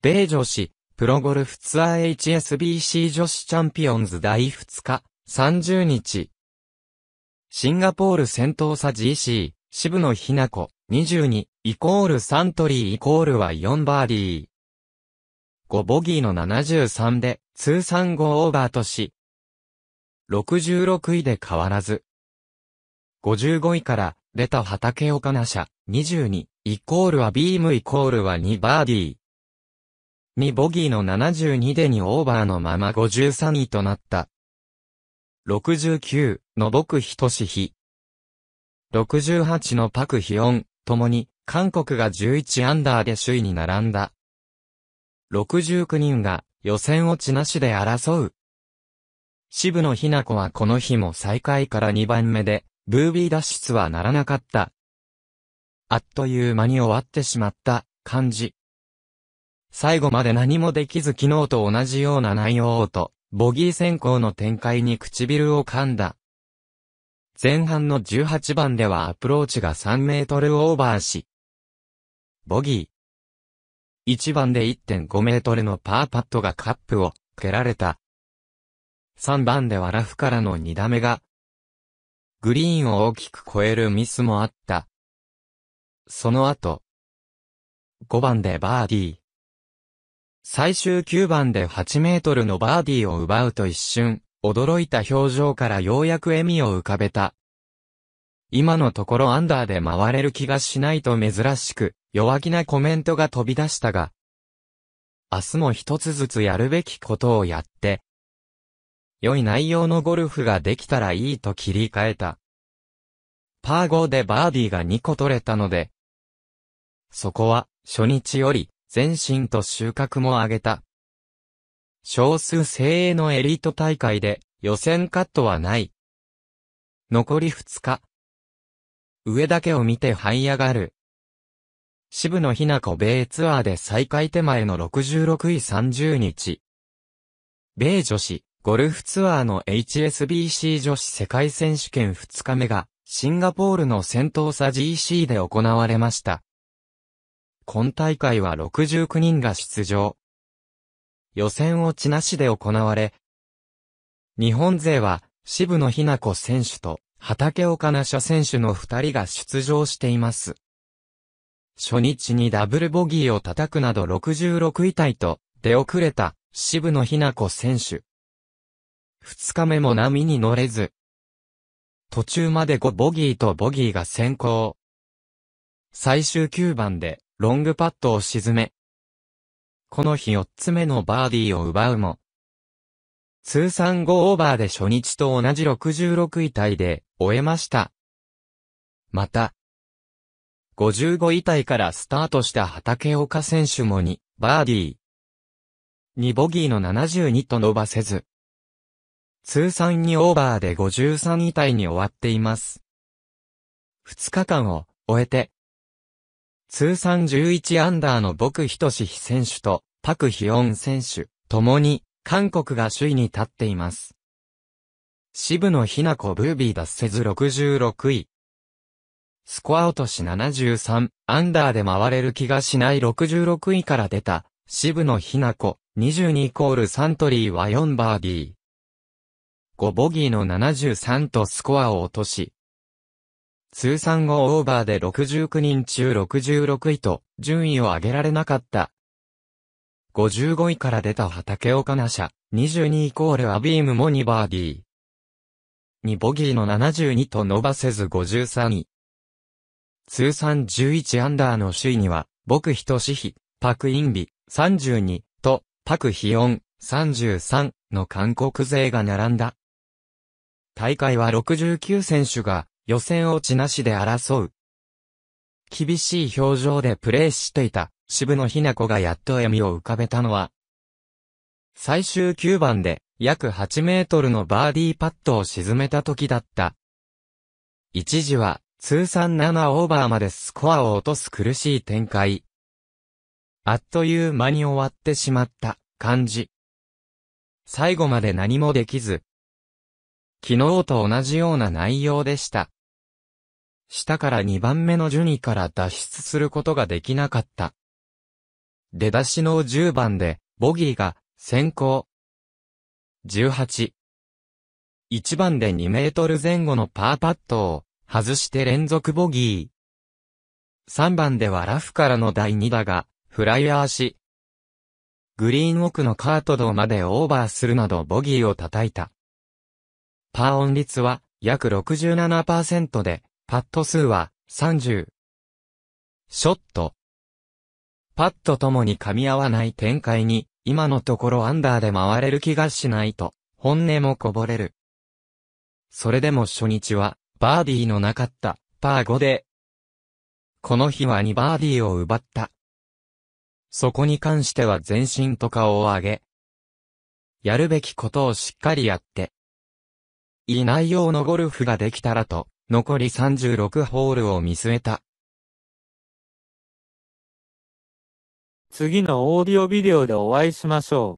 米女子、プロゴルフツアー HSBC 女子チャンピオンズ第2日、30日。シンガポール戦闘差 GC、渋野日な子、22、イコールサントリーイコールは4バーディー。5ボギーの73で、通算5オーバーとし、66位で変わらず。55位から、出た畑岡那社、22、イコールはビームイコールは2バーディー。にボギーの72でにオーバーのまま53位となった。69の僕等しひ。68のパクヒオン、ともに、韓国が11アンダーで首位に並んだ。69人が予選落ちなしで争う。渋野ひな子はこの日も最下位から2番目で、ブービー脱出はならなかった。あっという間に終わってしまった感じ。最後まで何もできず昨日と同じような内容と、ボギー先行の展開に唇を噛んだ。前半の18番ではアプローチが3メートルオーバーし、ボギー。1番で1.5メートルのパーパットがカップを蹴られた。3番ではラフからの2打目が、グリーンを大きく超えるミスもあった。その後、5番でバーディー。最終9番で8メートルのバーディーを奪うと一瞬、驚いた表情からようやく笑みを浮かべた。今のところアンダーで回れる気がしないと珍しく、弱気なコメントが飛び出したが、明日も一つずつやるべきことをやって、良い内容のゴルフができたらいいと切り替えた。パー5でバーディーが2個取れたので、そこは初日より前進と収穫も上げた。少数精鋭のエリート大会で予選カットはない。残り2日。上だけを見て這い上がる。渋野日向子米ツアーで再開手前の66位30日。米女子ゴルフツアーの HSBC 女子世界選手権2日目がシンガポールの先頭差 GC で行われました。今大会は69人が出場。予選をちなしで行われ、日本勢は渋野日向子選手と畑岡奈社選手の二人が出場しています。初日にダブルボギーを叩くなど66位タイと出遅れた渋野日向子選手。二日目も波に乗れず、途中まで5ボギーとボギーが先行。最終9番でロングパットを沈め、この日4つ目のバーディーを奪うも、通算5オーバーで初日と同じ66位タイで終えました。また、55位タイからスタートした畑岡選手も2、バーディー。2ボギーの72と伸ばせず。通算2オーバーで53位タイに終わっています。2日間を終えて、通算11アンダーの僕ひし、ひ選手と、パクヒヨン選手、ともに、韓国が首位に立っています。渋野ひな子ブービー脱せず66位。スコア落とし73、アンダーで回れる気がしない66位から出た、渋野ひな子、22イコールサントリーは4バーディー。5ボギーの73とスコアを落とし、通算5オーバーで69人中66位と、順位を上げられなかった。55位から出た畑岡奈社、22イコールアビームも2バーディー。2ボギーの72と伸ばせず53位。通算11アンダーの首位には、僕ひとしひ、パクインビ、32、と、パクヒヨン、33、の韓国勢が並んだ。大会は69選手が予選落ちなしで争う。厳しい表情でプレーしていた渋野日向子がやっと笑みを浮かべたのは、最終9番で約8メートルのバーディーパットを沈めた時だった。一時は通算7オーバーまでスコアを落とす苦しい展開。あっという間に終わってしまった感じ。最後まで何もできず。昨日と同じような内容でした。下から2番目の順位から脱出することができなかった。出だしの10番で、ボギーが先行。18。1番で2メートル前後のパーパットを外して連続ボギー。3番ではラフからの第2打がフライヤーし、グリーン奥のカート道までオーバーするなどボギーを叩いた。パーオン率は約67%でパット数は30。ショット。パットともに噛み合わない展開に、今のところアンダーで回れる気がしないと、本音もこぼれる。それでも初日は、バーディーのなかった、パー5で。この日は2バーディーを奪った。そこに関しては全身と顔を上げ。やるべきことをしっかりやって。いい内容のゴルフができたらと残り36ホールを見据えた。次のオーディオビデオでお会いしましょう。